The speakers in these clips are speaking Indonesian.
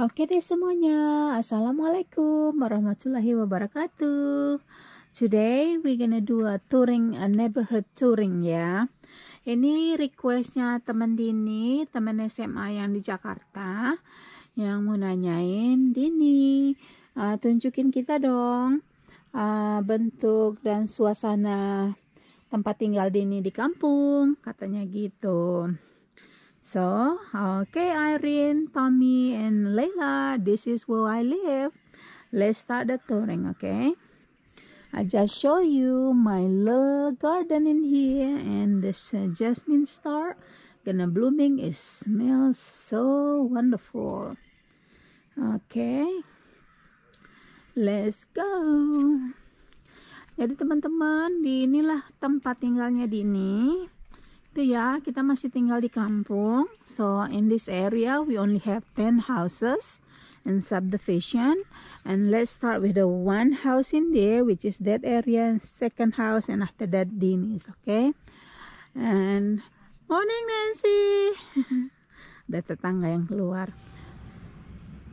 Oke deh semuanya. Assalamualaikum warahmatullahi wabarakatuh. Today we gonna do a touring, a neighborhood touring ya. Ini requestnya temen Dini, temen SMA yang di Jakarta yang mau nanyain Dini, uh, tunjukin kita dong uh, bentuk dan suasana tempat tinggal Dini di kampung, katanya gitu. So, okay, Irene, Tommy, and Layla, this is where I live. Let's start the touring, okay? I just show you my little garden in here, and this uh, jasmine star gonna blooming. It smells so wonderful. Okay, let's go. Jadi teman-teman, di inilah tempat tinggalnya di ini. Tuh gitu ya kita masih tinggal di kampung so in this area we only have 10 houses in subdivision and let's start with the one house in there which is that area second house and after that Dennis okay and morning Nancy ada tetangga yang keluar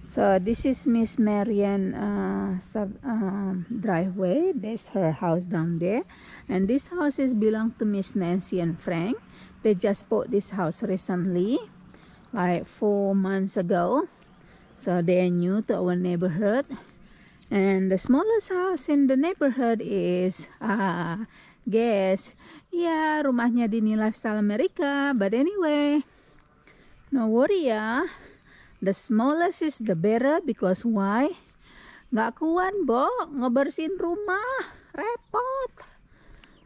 so this is Miss Marian uh, sub, um, driveway that's her house down there and this house is belong to Miss Nancy and Frank they just bought this house recently like four months ago so they are new to our neighborhood and the smallest house in the neighborhood is uh, guess yeah, rumahnya Dini Lifestyle America but anyway no worry ya the smallest is the better because why nggak kuat bo ngebersihin rumah repot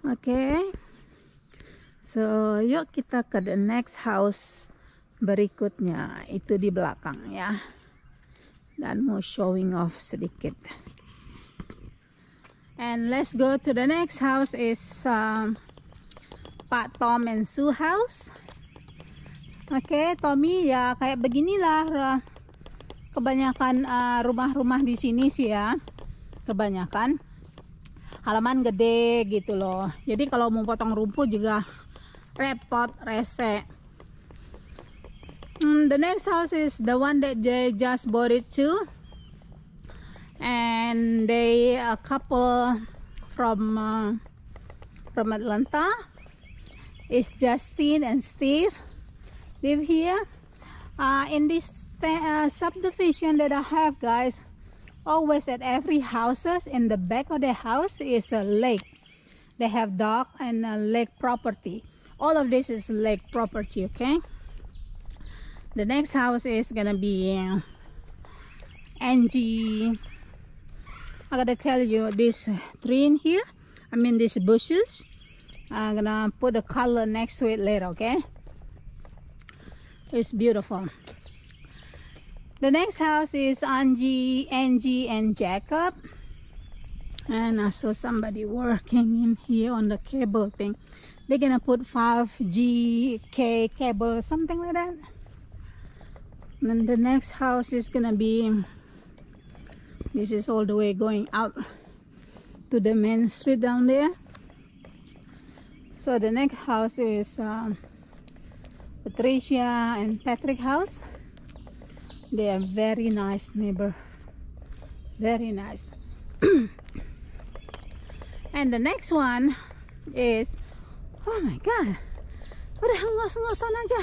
oke okay. So, yuk kita ke the next house berikutnya. Itu di belakang ya. Dan mau showing off sedikit. And let's go to the next house is um, Pak Tom and Sue house. Oke, okay, Tommy ya kayak beginilah kebanyakan rumah -rumah di sini sih ya. Kebanyakan halaman gede gitu loh. Jadi kalau mau potong rumput juga repot, rese. Mm, the next house is the one that they just bought it to. And they a couple from uh, from Atlanta. It's Justin and Steve live here. Uh, in this uh, subdivision that I have, guys, always at every houses in the back of the house is a lake. They have dock and a lake property all of this is lake property okay the next house is gonna be Angie uh, I gotta tell you this tree in here I mean these bushes I'm gonna put a color next to it later okay it's beautiful the next house is Angie Angie and Jacob and I saw somebody working in here on the cable thing they're gonna put 5G, K cable, something like that. And the next house is gonna be, this is all the way going out to the main street down there. So the next house is um, Patricia and Patrick house. They are very nice neighbor. Very nice. and the next one is Oh my God. Udah ngos-ngosan aja.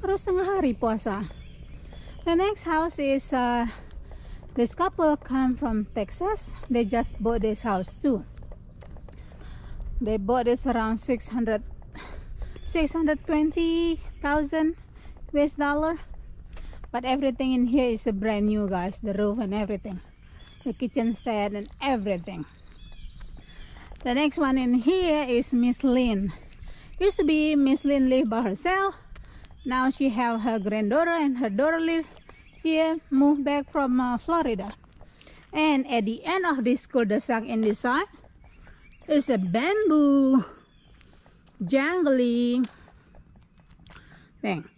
Terus tengah hari puasa. The next house is uh, this couple come from Texas. They just bought this house too. They bought this around 600 620,000 US dollar. But everything in here is a brand new guys. The roof and everything. The kitchen set and everything. The next one in here is Miss Lynn. Used to be Miss Lynn live by herself. Now she have her granddaughter and her daughter live here, moved back from uh, Florida. And at the end of this cul-de-sac in this side, is a bamboo jangly thing.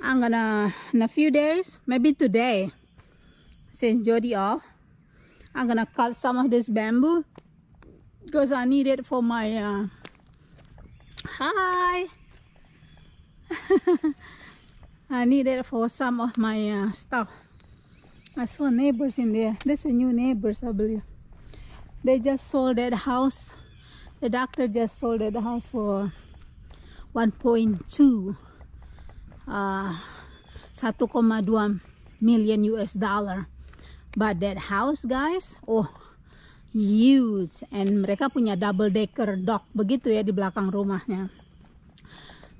I'm gonna, in a few days, maybe today, since Jody off, I'm gonna cut some of this bamboo because I need it for my uh... hi I need it for some of my uh, stuff I saw neighbors in there there's a new neighbors I believe they just sold that house the doctor just sold that house for 1.2 uh, 1.2 million US dollar but that house guys oh use and mereka punya double decker dock begitu ya di belakang rumahnya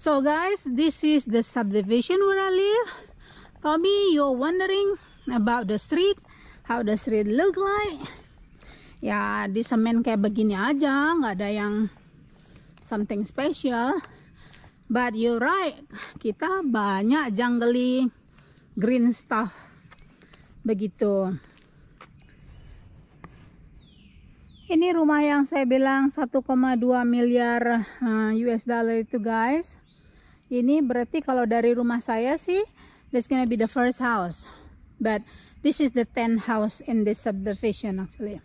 so guys this is the subdivision where I live Tommy you're wondering about the street how the street look like ya di semen kayak begini aja nggak ada yang something special but you're right kita banyak jungly green stuff begitu ini rumah yang saya bilang 1,2 miliar eh, US dollar itu guys ini berarti kalau dari rumah saya sih this gonna be the first house but this is the 10 house in this subdivision actually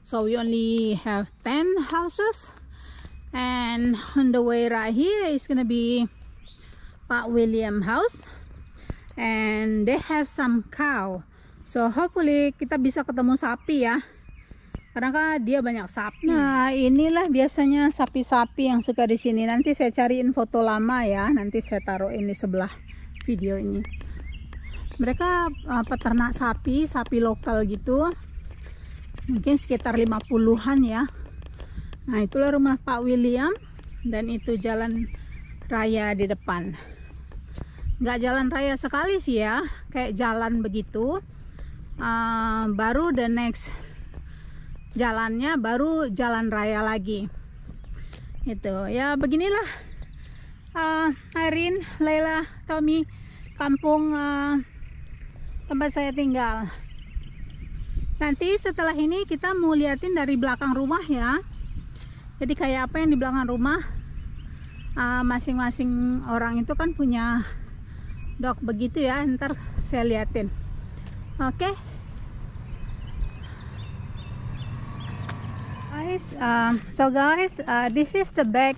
so we only have 10 houses and on the way right here is gonna be Pak William house and they have some cow so hopefully kita bisa ketemu sapi ya karena kan dia banyak sapi. Nah, inilah biasanya sapi-sapi yang suka di sini. Nanti saya cariin foto lama ya. Nanti saya taruh ini sebelah video ini. Mereka uh, peternak sapi, sapi lokal gitu. Mungkin sekitar 50-an ya. Nah, itulah rumah Pak William dan itu jalan raya di depan. Nggak jalan raya sekali sih ya, kayak jalan begitu. Uh, baru the next jalannya baru jalan raya lagi itu ya beginilah uh, eh, Arin Laila, Tommy kampung uh, tempat saya tinggal nanti setelah ini kita mau liatin dari belakang rumah ya jadi kayak apa yang di belakang rumah eh, masing-masing uh, orang itu kan punya dok begitu ya ntar saya liatin oke okay. guys um, so guys uh, this is the back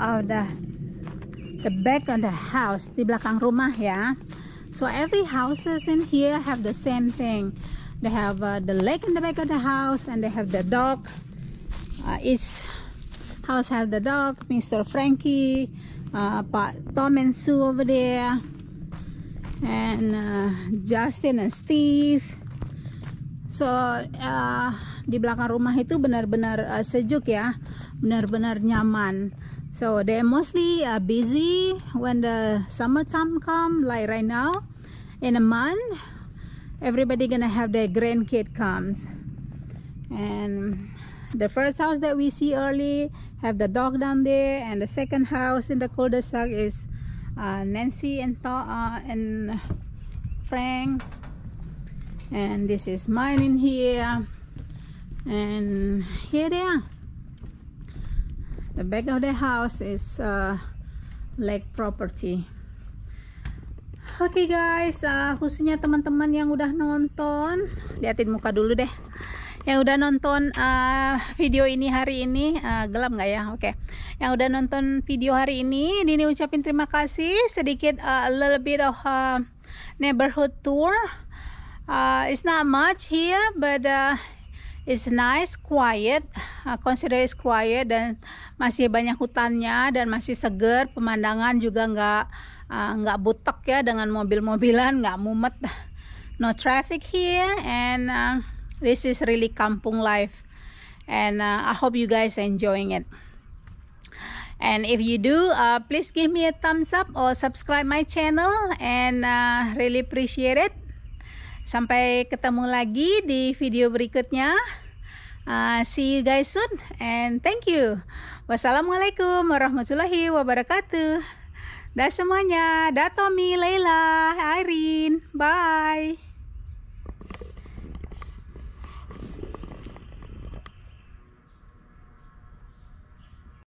of the the back of the house di belakang rumah ya so every houses in here have the same thing they have uh, the lake in the back of the house and they have the dog uh, each house have the dog Mr. Frankie uh, Tom and Sue over there and uh, Justin and Steve so uh, di belakang rumah itu benar-benar uh, sejuk ya benar-benar nyaman so they mostly uh, busy when the summer time come like right now in a month everybody gonna have their grandkid comes and the first house that we see early have the dog down there and the second house in the cul-de-sac is uh, Nancy and Tha uh, and Frank and this is mine in here and here they are the back of the house is uh, lake property oke okay guys uh, khususnya teman-teman yang udah nonton liatin muka dulu deh yang udah nonton uh, video ini hari ini uh, gelap nggak ya oke okay. yang udah nonton video hari ini Dini ucapin terima kasih sedikit uh, a little bit of uh, neighborhood tour uh, it's not much here but uh, It's nice, quiet, uh, consider it's quiet dan masih banyak hutannya dan masih seger, pemandangan juga nggak uh, nggak butek ya dengan mobil-mobilan, nggak mumet. No traffic here and uh, this is really kampung life. And uh, I hope you guys enjoying it. And if you do, uh, please give me a thumbs up or subscribe my channel and uh, really appreciate it. Sampai ketemu lagi di video berikutnya. Uh, see you guys soon and thank you. Wassalamualaikum warahmatullahi wabarakatuh. Dah semuanya, dah Tommy, Laila, Irene. Bye.